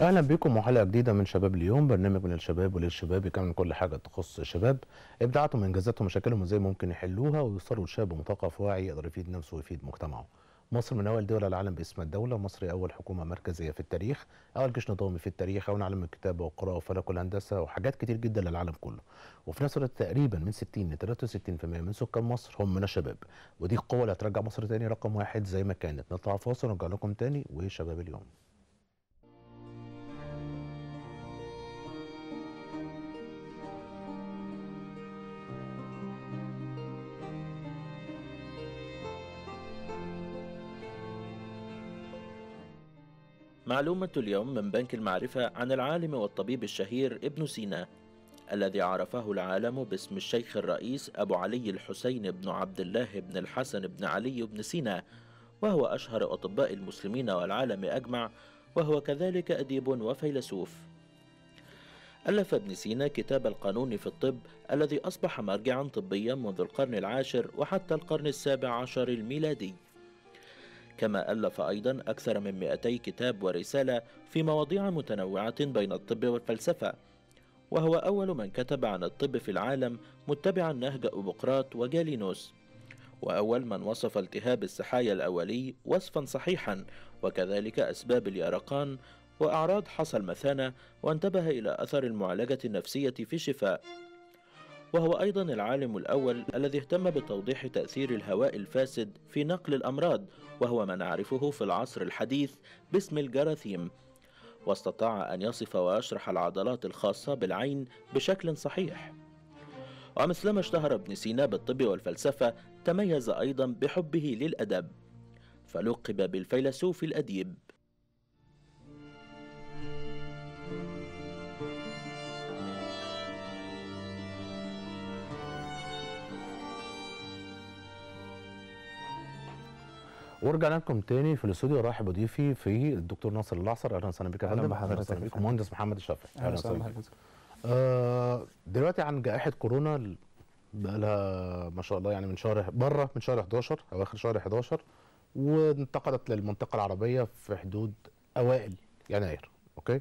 اهلا بكم وحلقه جديده من شباب اليوم برنامج من الشباب وللشباب يكمل كل حاجه تخص الشباب ابداعاتهم انجازاتهم مشاكلهم ازاي ممكن يحلوها ويوصلوا لشاب مثقف واعي يقدر يفيد نفسه ويفيد مجتمعه مصر من اول دول العالم باسم الدوله مصر اول حكومه مركزيه في التاريخ اول جيش نظامي في التاريخ اول علم الكتابه والقراءه وفلك والهندسه وحاجات كتير جدا للعالم كله وفي نفس الوقت تقريبا من 60 ل 63% من سكان مصر هم من الشباب ودي القوه اللي هترجع مصر تاني رقم واحد زي ما كانت نطلع فاصل ونرجع لكم تاني وشباب اليوم معلومة اليوم من بنك المعرفة عن العالم والطبيب الشهير ابن سينا الذي عرفه العالم باسم الشيخ الرئيس أبو علي الحسين بن عبد الله بن الحسن بن علي بن سينا وهو أشهر أطباء المسلمين والعالم أجمع وهو كذلك أديب وفيلسوف ألف ابن سينا كتاب القانون في الطب الذي أصبح مرجعا طبيا منذ القرن العاشر وحتى القرن السابع عشر الميلادي كما ألف أيضا أكثر من 200 كتاب ورسالة في مواضيع متنوعة بين الطب والفلسفة وهو أول من كتب عن الطب في العالم متبعا نهج أوبقراط وجالينوس وأول من وصف التهاب السحايا الأولي وصفا صحيحا وكذلك أسباب اليرقان وأعراض حصى المثانة وانتبه إلى أثر المعالجة النفسية في الشفاء وهو أيضا العالم الأول الذي اهتم بتوضيح تأثير الهواء الفاسد في نقل الأمراض وهو ما نعرفه في العصر الحديث باسم الجراثيم واستطاع أن يصف ويشرح العضلات الخاصة بالعين بشكل صحيح ومثلما اشتهر ابن سينا بالطب والفلسفة تميز أيضا بحبه للأدب فلقب بالفيلسوف الأديب ورجعنا لكم تاني في الاستوديو رحب بضيفي في الدكتور ناصر العصر اهلا وسهلا بك يا فندم اهلا وسهلا بكم مهندس محمد الشافعي اهلا وسهلا بك آه، دلوقتي عن جائحه كورونا بقى لها ما شاء الله يعني من شهر بره من شهر 11 اواخر شهر 11 وانتقلت للمنطقه العربيه في حدود اوائل يناير اوكي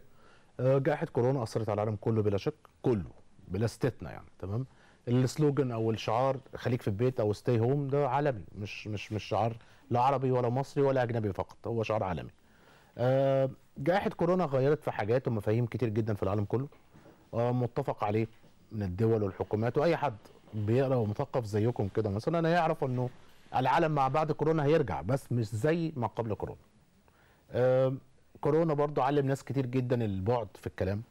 آه، جائحه كورونا اثرت على العالم كله بلا شك كله بلا استثناء يعني تمام السلوجن او الشعار خليك في البيت او ستي هوم ده عالمي مش مش مش شعار لا عربي ولا مصري ولا اجنبي فقط هو شعار عالمي آه، جائحه كورونا غيرت في حاجات ومفاهيم كتير جدا في العالم كله آه، متفق عليه من الدول والحكومات واي حد بيقرا ومثقف زيكم كده مثلا هيعرف انه العالم مع بعد كورونا هيرجع بس مش زي ما قبل كورونا آه، كورونا برضو علم ناس كتير جدا البعد في الكلام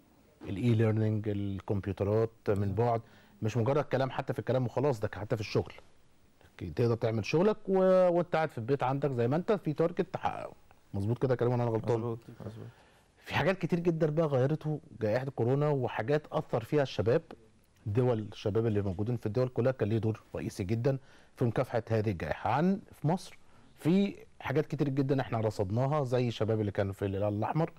الاي ليرنينج الكمبيوترات من بعد مش مجرد كلام حتى في الكلام وخلاص ده حتى في الشغل تقدر تعمل شغلك و... وانت قاعد في البيت عندك زي ما انت في تارجت تحققه مظبوط كده كلام انا غلطان مظبوط مظبوط في حاجات كتير جدا بقى غيرته جائحه كورونا وحاجات اثر فيها الشباب دول الشباب اللي موجودين في الدول كلها كان ليه دور رئيسي جدا في مكافحه هذه الجائحه عن في مصر في حاجات كتير جدا احنا رصدناها زي الشباب اللي كانوا في الهلال الاحمر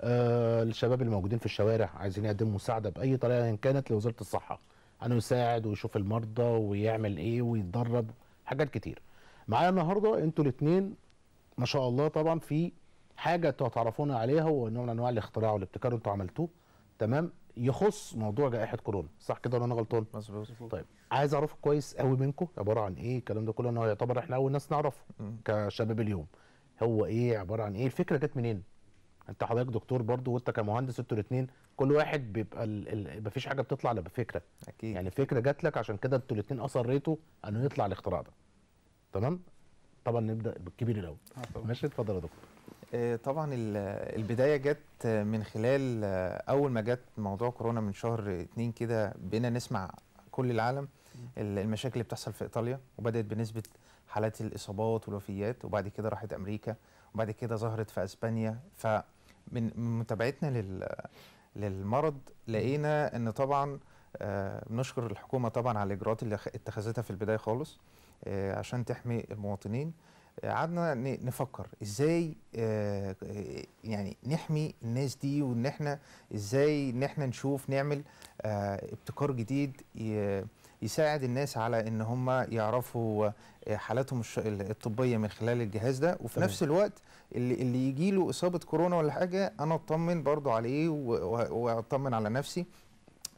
آه الشباب اللي موجودين في الشوارع عايزين يقدموا مساعده باي طريقه ان كانت لوزاره الصحه انه يساعد ويشوف المرضى ويعمل ايه ويتدرب حاجات كتير معايا النهارده انتوا الاثنين ما شاء الله طبعا في حاجه انتوا هتعرفونا عليها هو نوع من انواع الاختراع والابتكار انتوا عملتوه تمام يخص موضوع جائحه كورونا صح كده ولا انا غلطان مظبوط طيب عايز اعرف كويس قوي منكم عباره عن ايه الكلام ده كله انه يعتبر احنا اول ناس نعرفه كشباب اليوم هو ايه عباره عن ايه الفكره جت منين انت حضرتك دكتور برضو وانت كمهندس انتوا الاثنين كل واحد بيبقى ال... مفيش حاجه بتطلع الا بفكره اكيد يعني فكره جات لك عشان كده انتوا الاثنين اصريتوا انه يطلع الاختراع ده تمام طبعا نبدا بالكبير الاول آه، ماشي اتفضل يا دكتور آه، طبعا البدايه جت من خلال آه، اول ما جت موضوع كورونا من شهر اتنين كده بقينا نسمع كل العالم المشاكل اللي بتحصل في ايطاليا وبدات بنسبه حالات الاصابات والوفيات وبعد كده راحت امريكا وبعد كده ظهرت في اسبانيا فمن متابعتنا لل للمرض لقينا ان طبعا آه، بنشكر الحكومه طبعا على الاجراءات اللي اتخذتها في البدايه خالص آه، عشان تحمي المواطنين قعدنا نفكر ازاي آه، يعني نحمي الناس دي وان احنا ازاي ان احنا نشوف نعمل ابتكار جديد يساعد الناس على ان هم يعرفوا آه، حالاتهم الطبيه من خلال الجهاز ده وفي طبعا. نفس الوقت اللي اللي يجي له اصابه كورونا ولا حاجه انا اطمن برضو عليه واطمن على نفسي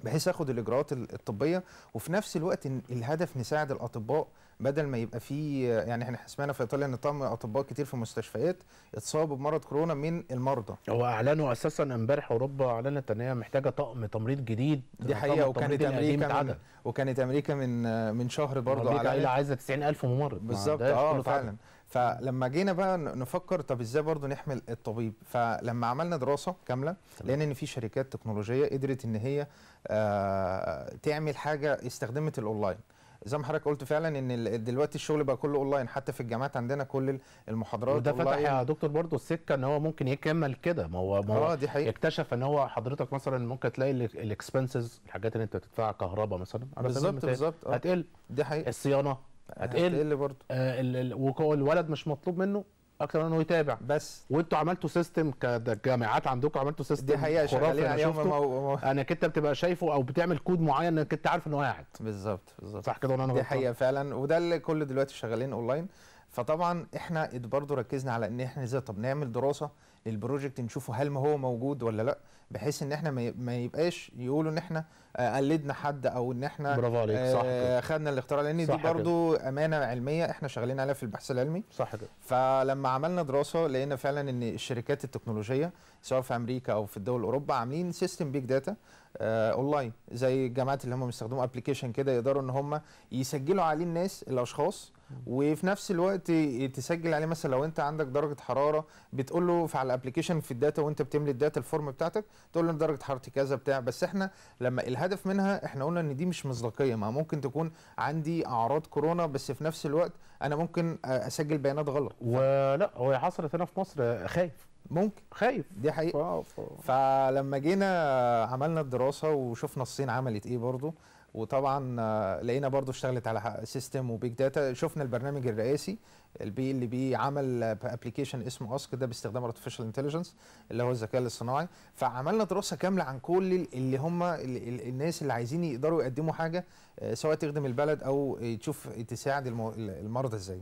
بحيث اخد الاجراءات الطبيه وفي نفس الوقت الهدف نساعد الاطباء بدل ما يبقى في يعني احنا سمعنا في ايطاليا ان طم اطباء كتير في المستشفيات اتصابوا بمرض كورونا من المرضى هو اعلنوا اساسا امبارح اوروبا اعلنت ان هي محتاجه طقم تمريض جديد دي حقيقه وكانت امريكا من وكانت امريكا من من شهر برضه على عايزه 90000 ممرض بالظبط اه فعلا فلما جينا بقى نفكر طب ازاي برضه نحمل الطبيب فلما عملنا دراسه كامله لان ان في شركات تكنولوجيه قدرت ان هي آه، تعمل حاجه استخدمت الاونلاين زي ما حضرتك قلت فعلا ان دلوقتي الشغل بقى كله اونلاين حتى في الجامعات عندنا كل المحاضرات وده فتح يا دكتور برضه السكه ان هو ممكن يكمل كده ما هو ما هو آه، دي حقيقة. اكتشف ان هو حضرتك مثلا ممكن تلاقي الاكسبنسز الحاجات اللي انت بتدفعها كهرباء مثلا بالظبط بالظبط آه. هتقل دي حقيقه الصيانه هتقل هتقل برضه آه والولد مش مطلوب منه اكتر انه يتابع بس وانتوا عملتوا سيستم كجامعات عندكم عملتوا سيستم دي حقيقه شغالين عليه مو... انك انت بتبقى شايفه او بتعمل كود معين انك انت عارف انه قاعد بالظبط بالظبط صح كده انا دي حقيقه فعلا وده اللي كل دلوقتي شغالين اونلاين فطبعا احنا برضه ركزنا على ان احنا ازاي طب نعمل دراسه للبروجكت نشوفه هل ما هو موجود ولا لا بحيث ان احنا ما يبقاش يقولوا ان احنا آه، قلدنا حد او ان احنا برافو عليك صح آه، خدنا الاختراع لان دي برضو كده. امانه علميه احنا شغالين عليها في البحث العلمي صح كده فلما عملنا دراسه لقينا فعلا ان الشركات التكنولوجيه سواء في امريكا او في الدول اوروبا عاملين سيستم بيج داتا اونلاين زي الجامعات اللي هم بيستخدموا ابلكيشن كده يقدروا ان هم يسجلوا عليه الناس الاشخاص وفي نفس الوقت تسجل عليه مثلا لو انت عندك درجه حراره بتقول له في على الابلكيشن في الداتا وانت بتملي الداتا الفورم بتاعتك تقول له درجه حرارتي كذا بتاع بس احنا لما الهدف منها احنا قلنا ان دي مش مصداقيه ما ممكن تكون عندي اعراض كورونا بس في نفس الوقت انا ممكن اسجل بيانات غلط ولا هو حصلت هنا في مصر خايف ممكن خايف دي حقيقه فلما جينا عملنا الدراسه وشفنا الصين عملت ايه برضه وطبعا آه، لقينا برضو اشتغلت على سيستم وبيج داتا شفنا البرنامج الرئاسي البي اللي بي عمل ابلكيشن اسمه اسك ده باستخدام ارتفيشال انتليجنس اللي هو الذكاء الاصطناعي فعملنا دراسه كامله عن كل اللي هم الناس اللي عايزين يقدروا يقدموا حاجه آه، سواء تخدم البلد او تشوف تساعد المرضى ازاي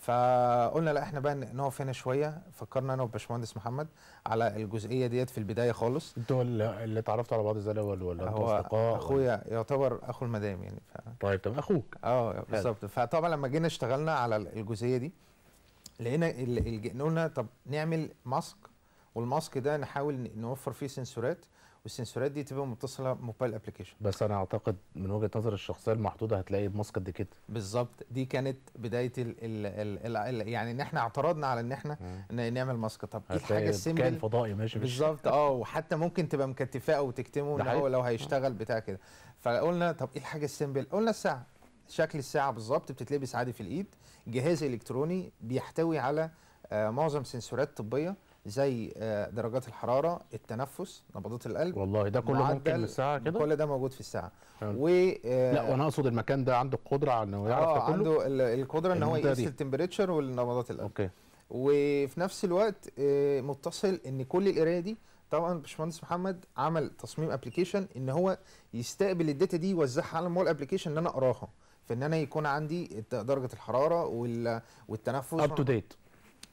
فقلنا لا احنا بقى نقف هنا شويه فكرنا انا والباشمهندس محمد على الجزئيه ديت في البدايه خالص انتوا اللي اتعرفتوا على بعض ازاي الاول ولا انتوا اصدقاء اخويا يعتبر اخو المدام يعني ف... طيب تمام اخوك اه بالظبط فطبعا لما جينا اشتغلنا على الجزئيه دي لقينا قلنا طب نعمل ماسك والماسك ده نحاول نوفر فيه سنسورات والسنسورات دي تبقى متصله موبايل ابلكيشن بس انا اعتقد من وجهه نظر الشخصيه المحدوده هتلاقي ماسك قد كده بالظبط دي كانت بدايه الـ الـ الـ الـ يعني ان احنا اعترضنا على ان احنا نعمل ماسك طب ايه الحاجه السيمبل كان فضائي ماشي بالظبط اه وحتى ممكن تبقى مكتفاه تكتمه ان هو لو هيشتغل بتاع كده فقلنا طب ايه الحاجه السيمبل قلنا الساعه شكل الساعه بالظبط بتتلبس عادي في الايد جهاز الكتروني بيحتوي على آه، معظم سنسورات طبيه زي آه، درجات الحراره التنفس نبضات القلب والله ده كله ممكن في الساعه كده كل ده موجود في الساعه و آه، لا وانا اقصد المكان ده عنده القدره على انه يعرف اه عنده القدره ان هو يقيس التمبريتشر والنبضات القلب اوكي وفي نفس الوقت آه، متصل ان كل القرايه دي طبعا باشمهندس محمد عمل تصميم ابلكيشن ان هو يستقبل الداتا دي يوزعها على المول ابلكيشن ان انا اقراها فان انا يكون عندي درجه الحراره والتنفس اب تو ديت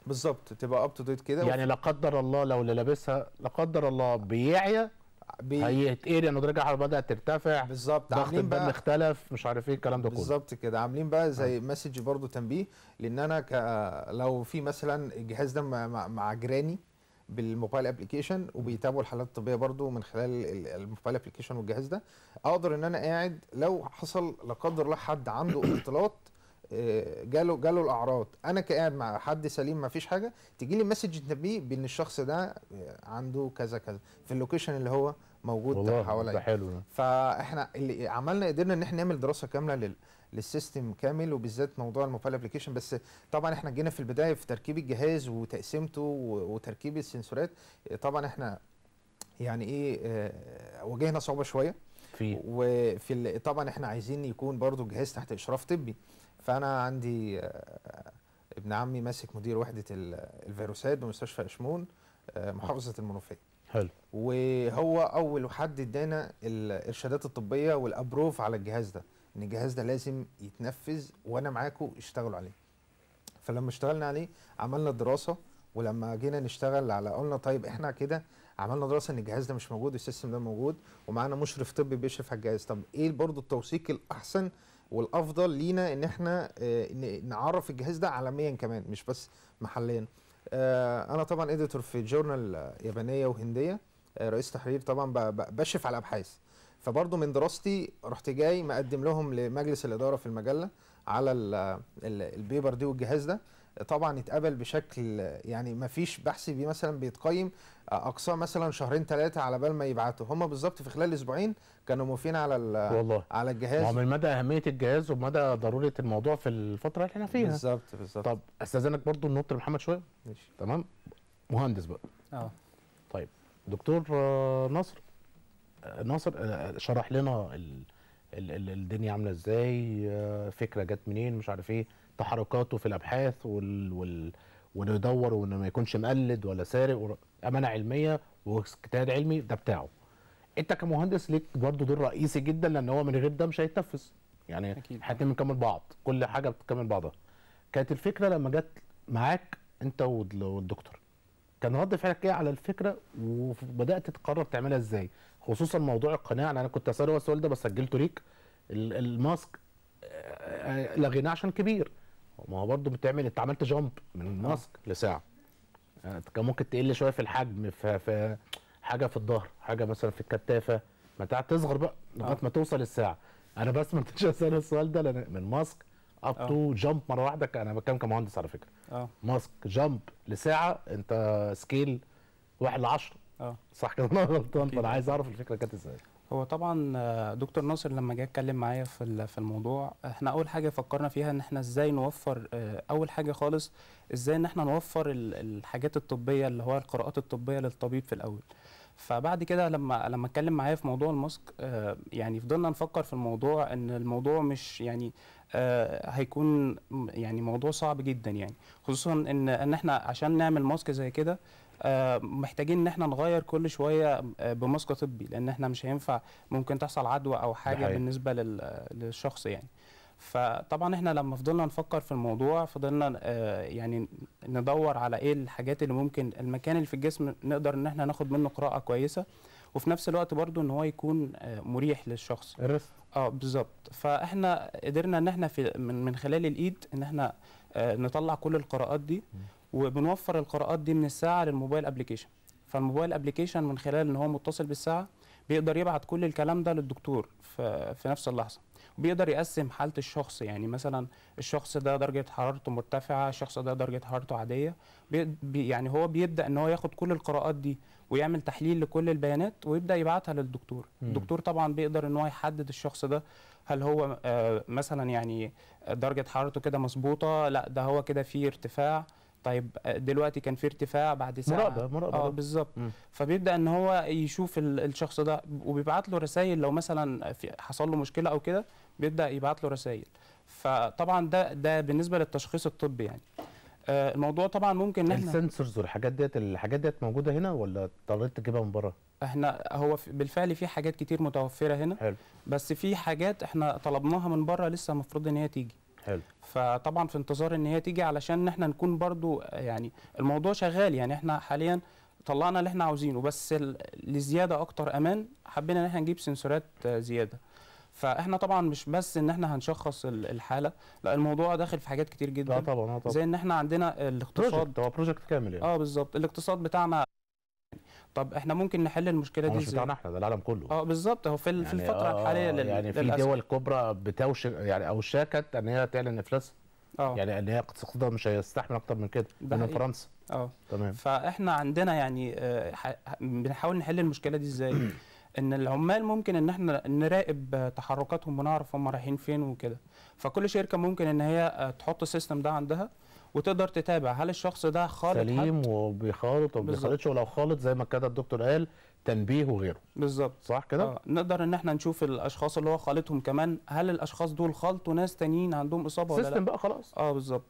بالظبط تبقى اب تو ديت كده يعني لا قدر الله لو اللي لابسها لا قدر الله بيعيا بي... هيتقري انه درجه الحراره بدات ترتفع بالظبط ضغط الدم اختلف مش عارف ايه الكلام ده كله بالظبط كده عاملين بقى زي آه. مسج برضو تنبيه لان انا ك... لو في مثلا الجهاز ده مع, مع جيراني بالموبايل ابلكيشن وبيتابعوا الحالات الطبيه برضو من خلال الموبايل ابلكيشن والجهاز ده اقدر ان انا قاعد لو حصل لا قدر الله حد عنده اختلاط جاله جاله الاعراض انا كقاعد مع حد سليم ما فيش حاجه تيجي لي مسج تنبيه بان الشخص ده عنده كذا كذا في اللوكيشن اللي هو موجود ده حواليا ده حلو ده. فاحنا اللي عملنا قدرنا ان احنا نعمل دراسه كامله لل للسيستم كامل وبالذات موضوع الموبايل ابلكيشن بس طبعا احنا جينا في البدايه في تركيب الجهاز وتقسيمته وتركيب السنسورات طبعا احنا يعني ايه اه واجهنا صعوبه شويه فيه وفي طبعا احنا عايزين يكون برضو الجهاز تحت اشراف طبي فانا عندي آه، ابن عمي ماسك مدير وحده الفيروسات بمستشفى اشمون آه، محافظه المنوفيه حلو وهو اول حد ادانا الارشادات الطبيه والابروف على الجهاز ده ان الجهاز ده لازم يتنفذ وانا معاكم اشتغلوا عليه فلما اشتغلنا عليه عملنا دراسه ولما جينا نشتغل على قلنا طيب احنا كده عملنا دراسه ان الجهاز ده مش موجود والسيستم ده موجود ومعانا مشرف طبي بيشرف على الجهاز طب ايه برضه التوثيق الاحسن والافضل لينا ان احنا آه، نعرف الجهاز ده عالميا كمان مش بس محليا آه، انا طبعا اديتور في جورنال يابانيه وهنديه آه، رئيس تحرير طبعا بشرف على الابحاث فبرضه من دراستي رحت جاي مقدم لهم لمجلس الاداره في المجله على البيبر دي والجهاز ده طبعا اتقبل بشكل يعني ما فيش بحث بيه مثلا بيتقيم اقصى مثلا شهرين ثلاثه على بال ما يبعته هم بالظبط في خلال اسبوعين كانوا موافقين على والله على الجهاز من مدى اهميه الجهاز ومدى ضروره الموضوع في الفتره اللي احنا فيها بالظبط بالظبط طب استاذنك برضو ننط لمحمد شويه ماشي تمام مهندس بقى اه طيب دكتور نصر آه، ناصر آه، آه، شرح لنا ال ال الدنيا عامله ازاي فكره جت منين مش عارف ايه تحركاته في الابحاث وال... وال... وانه يدور وانه ما يكونش مقلد ولا سارق امانه علميه واجتهاد علمي ده بتاعه انت كمهندس ليك برضه دور رئيسي جدا لان هو من غير ده مش هيتنفذ يعني الاثنين بنكمل بعض كل حاجه بتكمل بعضها كانت الفكره لما جت معاك انت والدكتور كان رد فعلك ايه على الفكره وبدات تقرر تعملها ازاي خصوصا موضوع القناع انا كنت اساله السؤال ده بس سجلته ليك الماسك لغيناه آه، عشان كبير ما هو برضه بتعمل انت عملت جامب من آه. ماسك لساعه آه، كان ممكن تقل شويه في الحجم في في حاجه في الظهر حاجه مثلا في الكتافه ما انت تصغر بقى آه. لغايه ما توصل الساعه انا بس ما كنتش اسال السؤال ده لأن من ماسك اب تو جامب مره واحده انا بتكلم كمهندس على فكره اه ماسك جامب لساعه انت سكيل واحد ل 10 اه صح كده انا غلطان فانا عايز اعرف الفكره كانت ازاي هو طبعا آه، دكتور ناصر لما جه اتكلم معايا في في الموضوع احنا اول حاجه فكرنا فيها ان احنا ازاي نوفر آه، اول حاجه خالص ازاي ان احنا نوفر الحاجات الطبيه اللي هو القراءات الطبيه للطبيب في الاول فبعد كده لما لما اتكلم معايا في موضوع الماسك آه، يعني فضلنا نفكر في الموضوع ان الموضوع مش يعني آه، هيكون يعني موضوع صعب جدا يعني خصوصا ان ان احنا عشان نعمل ماسك زي كده آه، محتاجين ان احنا نغير كل شويه آه، بماسك طبي لان احنا مش هينفع ممكن تحصل عدوى او حاجه بحقيقة. بالنسبه للشخص يعني فطبعا احنا لما فضلنا نفكر في الموضوع فضلنا يعني ندور على ايه الحاجات اللي ممكن المكان اللي في الجسم نقدر ان احنا ناخد منه قراءه كويسه وفي نفس الوقت برضو ان هو يكون آه، مريح للشخص الرسم اه بالظبط فاحنا قدرنا ان احنا في من, خلال الايد ان احنا آه، نطلع كل القراءات دي وبنوفر القراءات دي من الساعه للموبايل ابلكيشن فالموبايل ابلكيشن من خلال ان هو متصل بالساعه بيقدر يبعت كل الكلام ده للدكتور في نفس اللحظه بيقدر يقسم حاله الشخص يعني مثلا الشخص ده درجه حرارته مرتفعه الشخص ده درجه حرارته عاديه بي يعني هو بيبدا ان هو ياخد كل القراءات دي ويعمل تحليل لكل البيانات ويبدا يبعتها للدكتور مم. الدكتور طبعا بيقدر ان هو يحدد الشخص ده هل هو آه مثلا يعني درجه حرارته كده مظبوطه لا ده هو كده في ارتفاع طيب آه، دلوقتي كان في ارتفاع بعد ساعه مراقبه مراقبه اه بالظبط فبيبدا ان هو يشوف الشخص ده وبيبعت له رسائل لو مثلا حصل له مشكله او كده بيبدا يبعت له رسائل فطبعا ده ده بالنسبه للتشخيص الطبي يعني آه، الموضوع طبعا ممكن ان احنا السنسورز والحاجات ديت الحاجات ديت موجوده هنا ولا اضطريت تجيبها من بره؟ احنا هو بالفعل في حاجات كتير متوفره هنا حلو. بس في حاجات احنا طلبناها من بره لسه المفروض ان هي تيجي حلو فطبعا في انتظار ان هي تيجي علشان احنا نكون برضو يعني الموضوع شغال يعني احنا حاليا طلعنا اللي احنا عاوزينه بس لزياده اكتر امان حبينا ان احنا نجيب سنسورات آه، زياده فاحنا طبعا مش بس ان احنا هنشخص الحاله لا الموضوع داخل في حاجات كتير جدا اه طبعا اه طبعا زي ان احنا عندنا الاقتصاد هو بروجكت كامل يعني اه بالظبط الاقتصاد بتاعنا طب احنا ممكن نحل المشكله دي ازاي؟ مش بتاعنا احنا ده العالم كله اه بالظبط هو في, يعني الفتره آه الحاليه آه، لل... يعني في للأسف. دول كبرى بتوشك يعني اوشكت ان هي تعلن افلاسها اه يعني ان هي اقتصادها مش هيستحمل اكتر من كده من فرنسا اه تمام فاحنا عندنا يعني آه، بنحاول نحل المشكله دي ازاي ان العمال ممكن ان احنا نراقب تحركاتهم ونعرف هم رايحين فين وكده فكل شركه ممكن ان هي آه، تحط السيستم ده عندها وتقدر تتابع هل الشخص ده خالط سليم وبيخالط او بيخالطش ولو خالط زي ما كده الدكتور قال تنبيه وغيره بالظبط صح كده آه. نقدر ان احنا نشوف الاشخاص اللي هو خالطهم كمان هل الاشخاص دول خالطوا ناس تانيين عندهم اصابه ولا لا سيستم بقى خلاص اه بالظبط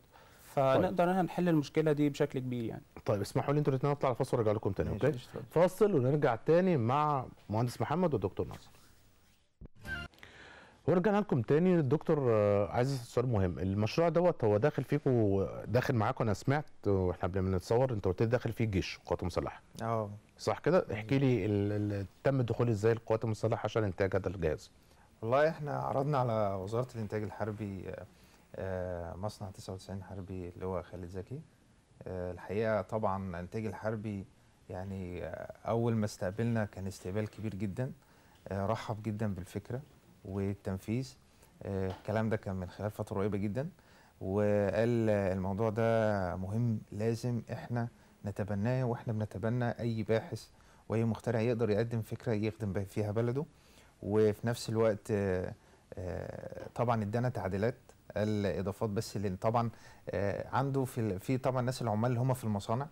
طيب. فنقدر ان نحل المشكله دي بشكل كبير يعني طيب اسمحوا لي انتوا الاثنين نطلع الفاصل وارجع لكم تاني اوكي فاصل ونرجع تاني مع مهندس محمد والدكتور ناصر ورجعنا لكم تاني الدكتور آه، عايز سؤال مهم المشروع دوت هو داخل فيكم داخل معاكم انا سمعت واحنا قبل ما نتصور انت قلت لي داخل فيه الجيش القوات المسلحه اه صح كده احكي لي تم الدخول ازاي القوات المسلحه عشان انتاج هذا الجهاز والله احنا عرضنا على وزاره الانتاج الحربي آه، مصنع 99 حربي اللي هو خالد زكي آه، الحقيقه طبعا انتاج الحربي يعني اول ما استقبلنا كان استقبال كبير جدا آه، رحب جدا بالفكره والتنفيذ الكلام ده كان من خلال فتره قريبه جدا وقال الموضوع ده مهم لازم احنا نتبناه واحنا بنتبنى اي باحث واي مخترع يقدر يقدم فكره يخدم فيها بلده وفي نفس الوقت طبعا ادانا تعديلات الاضافات بس لان طبعا آه، عنده في في طبعا الناس العمال اللي هم في المصانع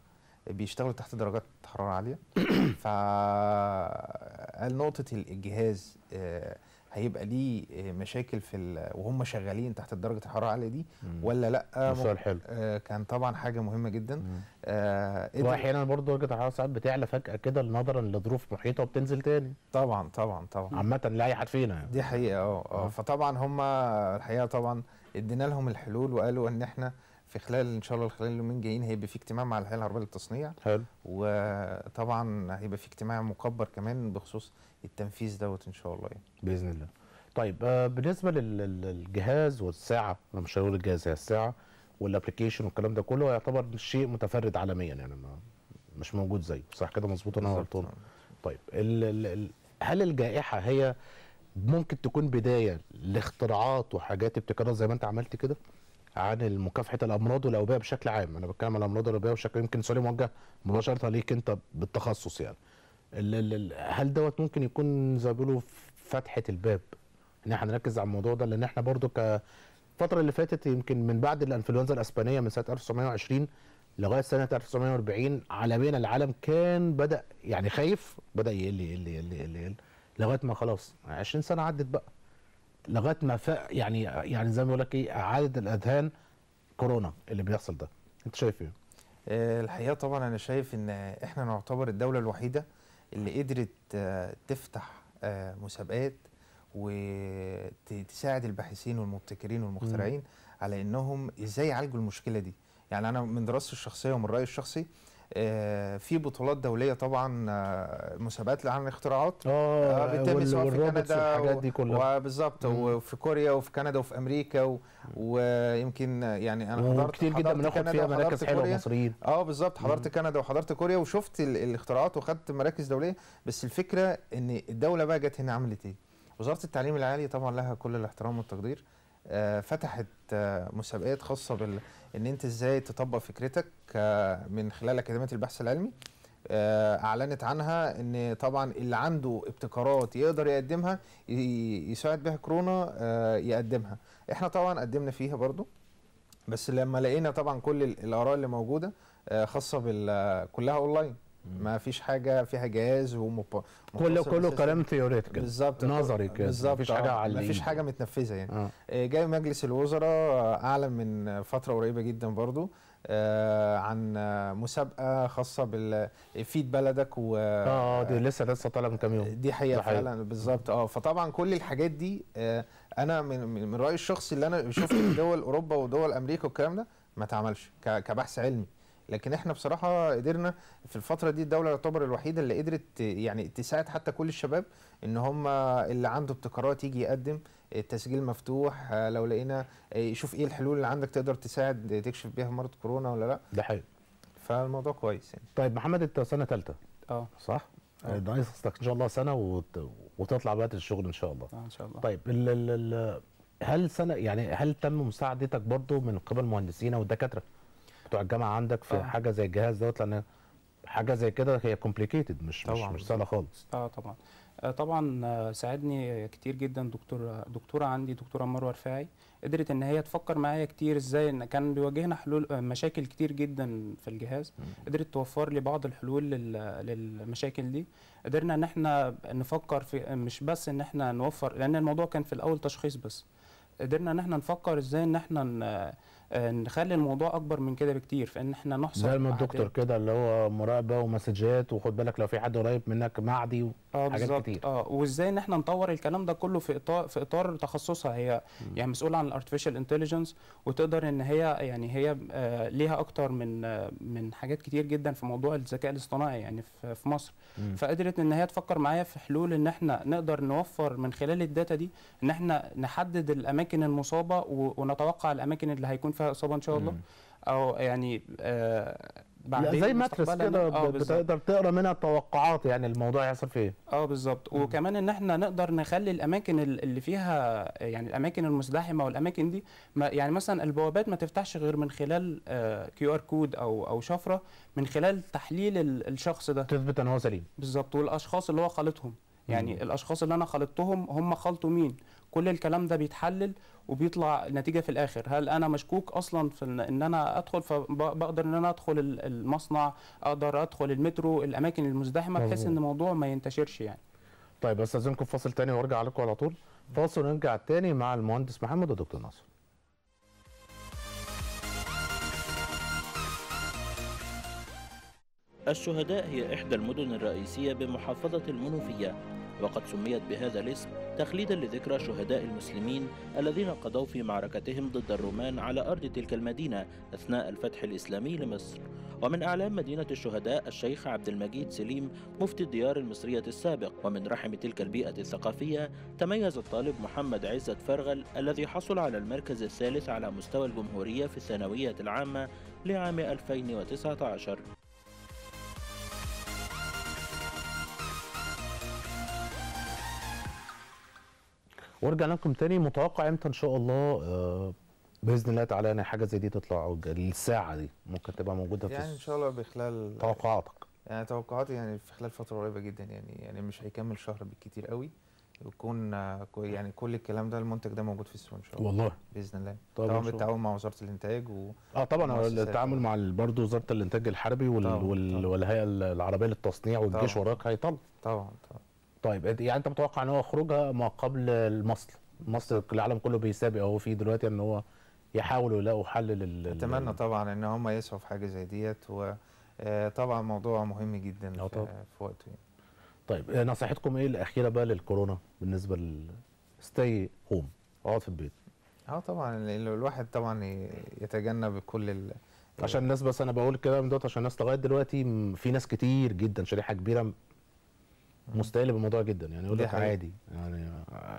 بيشتغلوا تحت درجات حراره عاليه ف آه، نقطه الجهاز آه، هيبقى ليه مشاكل في وهم شغالين تحت درجه الحراره العاليه دي ولا لا سؤال حلو آه كان طبعا حاجه مهمه جدا آه واحيانا برضه درجه الحراره ساعات بتعلى فجاه كده نظرا لظروف محيطه وبتنزل تاني طبعا طبعا طبعا عامه لاي حد فينا يعني. دي حقيقه اه فطبعا هم الحقيقه طبعا ادينا لهم الحلول وقالوا ان احنا في خلال ان شاء الله خلال اليومين جايين هيبقى في اجتماع مع الهيئه العربيه للتصنيع حلو وطبعا هيبقى في اجتماع مكبر كمان بخصوص التنفيذ دوت ان شاء الله يعني باذن الله طيب آه، بالنسبه للجهاز والساعه انا مش هقول الجهاز هي الساعه والابلكيشن والكلام ده كله يعتبر شيء متفرد عالميا يعني ما مش موجود زيه صح كده مظبوط انا غلطان طيب ال ال هل الجائحه هي ممكن تكون بدايه لاختراعات وحاجات ابتكارات زي ما انت عملت كده عن مكافحه الامراض والاوبئه بشكل عام انا بتكلم عن الامراض الاوبئه بشكل يمكن سؤالي موجه مباشره ليك انت بالتخصص يعني هل دوت ممكن يكون زي ما بيقولوا فتحه الباب ان احنا نركز على الموضوع ده لان احنا برضو ك الفتره اللي فاتت يمكن من بعد الانفلونزا الاسبانيه من سنه 1920 لغايه سنه 1940 عالميا العالم كان بدا يعني خايف بدا يقل يقل يقل يقل, يقل. لغايه ما خلاص 20 سنه عدت بقى لغايه ما ف... يعني يعني زي ما بقول لك ايه عدد الاذهان كورونا اللي بيحصل ده انت شايف ايه؟ آه، الحقيقه طبعا انا شايف ان احنا نعتبر الدوله الوحيده اللي قدرت آه، تفتح آه، مسابقات وتساعد الباحثين والمبتكرين والمخترعين على انهم ازاي يعالجوا المشكله دي يعني انا من دراستي الشخصيه ومن رايي الشخصي آه، في بطولات دوليه طبعا آه، مسابقات لعالم الاختراعات اه, آه، بتبقى سواء في كندا والحاجات دي كلها وبالظبط وفي كوريا وفي كندا وفي امريكا و... ويمكن يعني انا حضرت كتير جدا بناخد فيها مراكز حلوه مصريين اه بالظبط حضرت كندا وحضرت كوريا وشفت الاختراعات وخدت مراكز دوليه بس الفكره ان الدوله بقى جت هنا عملت ايه؟ وزاره التعليم العالي طبعا لها كل الاحترام والتقدير فتحت آه، مسابقات خاصه بال ان انت ازاي تطبق فكرتك آه، من خلال اكاديميه البحث العلمي آه، اعلنت عنها ان طبعا اللي عنده ابتكارات يقدر يقدمها يساعد بها كورونا يقدمها احنا طبعا قدمنا فيها برضو بس لما لقينا طبعا كل الاراء اللي موجوده خاصه بال كلها اونلاين ما فيش حاجه فيها جهاز ومب... كله كله كلام ثيوريتيكال بالظبط نظري كده بالظبط مفيش حاجه آه، على مفيش حاجه متنفذه يعني آه. آه، جاي مجلس الوزراء آه، اعلن من فتره قريبه جدا برضو آه عن مسابقه خاصه بالفيد بلدك و اه دي لسه لسه طالع من كام يوم دي حقيقه فعلا بالظبط اه فطبعا كل الحاجات دي آه انا من من رايي الشخصي اللي انا شفت في دول اوروبا ودول امريكا والكلام ده ما اتعملش كبحث علمي لكن احنا بصراحه قدرنا في الفتره دي الدوله يعتبر الوحيده اللي قدرت يعني تساعد حتى كل الشباب ان هم اللي عنده ابتكارات يجي يقدم التسجيل مفتوح لو لقينا يشوف ايه الحلول اللي عندك تقدر تساعد تكشف بيها مرض كورونا ولا لا ده حلو فالموضوع كويس يعني. طيب محمد انت سنه ثالثه اه صح ناقصك اه. ان شاء الله سنه وت... وتطلع بقى الشغل ان شاء الله اه ان شاء الله طيب ال... ال... هل سنه يعني هل تم مساعدتك برضه من قبل مهندسين او الدكاتره بتوع الجامعه عندك في أوه. حاجه زي الجهاز دوت لان حاجه زي كده هي كومبليكيتد مش طبعًا. مش, مش سهله خالص اه طبعا آه طبعا آه، ساعدني كتير جدا دكتور دكتوره عندي دكتوره مروه رفاعي قدرت ان هي تفكر معايا كتير ازاي ان كان بيواجهنا حلول آه، مشاكل كتير جدا في الجهاز قدرت توفر لي بعض الحلول للمشاكل دي قدرنا ان احنا نفكر في مش بس ان احنا نوفر لان الموضوع كان في الاول تشخيص بس قدرنا ان احنا نفكر ازاي ان احنا آه، نخلي الموضوع اكبر من كده بكتير فان احنا نحصل زي ما الدكتور كده اللي هو مراقبه ومسجات وخد بالك لو في حد قريب منك معدي آه حاجات كتير اه وازاي ان احنا نطور الكلام ده كله في اطار في اطار تخصصها هي م. يعني مسؤوله عن الارتفيشال انتليجنس وتقدر ان هي يعني هي آه ليها اكتر من آه من حاجات كتير جدا في موضوع الذكاء الاصطناعي يعني في, في مصر م. فقدرت ان هي تفكر معايا في حلول ان احنا نقدر نوفر من خلال الداتا دي ان احنا نحدد الاماكن المصابه ونتوقع الاماكن اللي هيكون فيها اصابه ان شاء الله م. او يعني آه بعدين زي ماتريس كده آه، بتقدر تقرا منها التوقعات يعني الموضوع هيحصل في ايه اه بالظبط وكمان ان احنا نقدر نخلي الاماكن اللي فيها يعني الاماكن المزدحمه والاماكن دي ما يعني مثلا البوابات ما تفتحش غير من خلال آه، كيو ار كود او او شفره من خلال تحليل الشخص ده تثبت ان هو سليم بالظبط والاشخاص اللي هو خالطهم يعني مم. الاشخاص اللي انا خلطتهم هم خلطوا مين كل الكلام ده بيتحلل وبيطلع نتيجه في الاخر هل انا مشكوك اصلا في ان انا ادخل فبقدر ان انا ادخل المصنع اقدر ادخل المترو الاماكن المزدحمه بحيث ان الموضوع ما ينتشرش يعني طيب استاذنكم فاصل تاني وارجع لكم على طول فاصل ونرجع تاني مع المهندس محمد والدكتور ناصر الشهداء هي إحدى المدن الرئيسية بمحافظة المنوفية وقد سميت بهذا الاسم تخليدا لذكرى شهداء المسلمين الذين قضوا في معركتهم ضد الرومان على أرض تلك المدينة أثناء الفتح الإسلامي لمصر ومن أعلام مدينة الشهداء الشيخ عبد المجيد سليم مفتي الديار المصرية السابق ومن رحم تلك البيئة الثقافية تميز الطالب محمد عزت فرغل الذي حصل على المركز الثالث على مستوى الجمهورية في الثانوية العامة لعام 2019 وارجع لكم تاني متوقع امتى ان شاء الله آه، باذن الله تعالى ان يعني حاجه زي دي تطلع او الساعه دي ممكن تبقى موجوده في يعني ان شاء الله بخلال توقعاتك يعني توقعاتي يعني في خلال فتره قريبه جدا يعني يعني مش هيكمل شهر بالكتير قوي يكون آه، يعني كل الكلام ده المنتج ده موجود في السوق ان شاء الله والله باذن الله طيب، طبعا بالتعاون مع وزاره الانتاج و اه طبعا التعامل مع برضه وزاره الانتاج الحربي وال... وال... والهيئه العربيه للتصنيع والجيش وراك هيطلع طبعا طبعا طيب يعني انت متوقع ان هو خروجها ما قبل المصل مصر العالم كله بيسابق اهو في دلوقتي ان هو يحاولوا يلاقوا حل لل اتمنى طبعا ان هم يسعوا في حاجه زي ديت وطبعا آه، موضوع مهم جدا أه، في, في وقته يعني. طيب آه، نصيحتكم ايه الاخيره بقى للكورونا بالنسبه ل ستي هوم اقعد في البيت اه طبعا الواحد طبعا يتجنب كل ال... عشان الناس بس انا بقول الكلام دوت عشان الناس لغايه دلوقتي في ناس كتير جدا شريحه كبيره مستقل بالموضوع جدا يعني يقول لك عادي يعني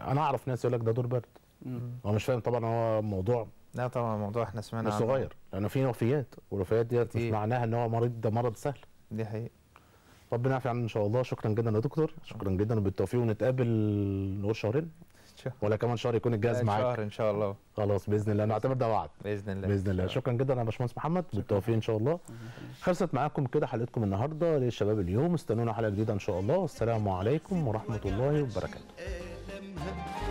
انا اعرف ناس يقول لك ده دور برد هو مش فاهم طبعا هو موضوع لا طبعا الموضوع احنا سمعنا مش صغير لانه في وفيات والوفيات ديت معناها ان هو مريض ده مرض سهل دي حقيقة ربنا يعافي عنه ان شاء الله شكرا جدا يا دكتور شكرا جدا وبالتوفيق ونتقابل نقول شهرين ولا كمان شهر يكون الجهاز معاك شهر ان شاء الله خلاص باذن الله نعتبر ده وعد باذن الله باذن الله شكرا جدا يا باشمهندس محمد بالتوفيق ان شاء الله خلصت معاكم كده حلقتكم النهارده للشباب اليوم استنونا حلقه جديده ان شاء الله والسلام عليكم ورحمه الله وبركاته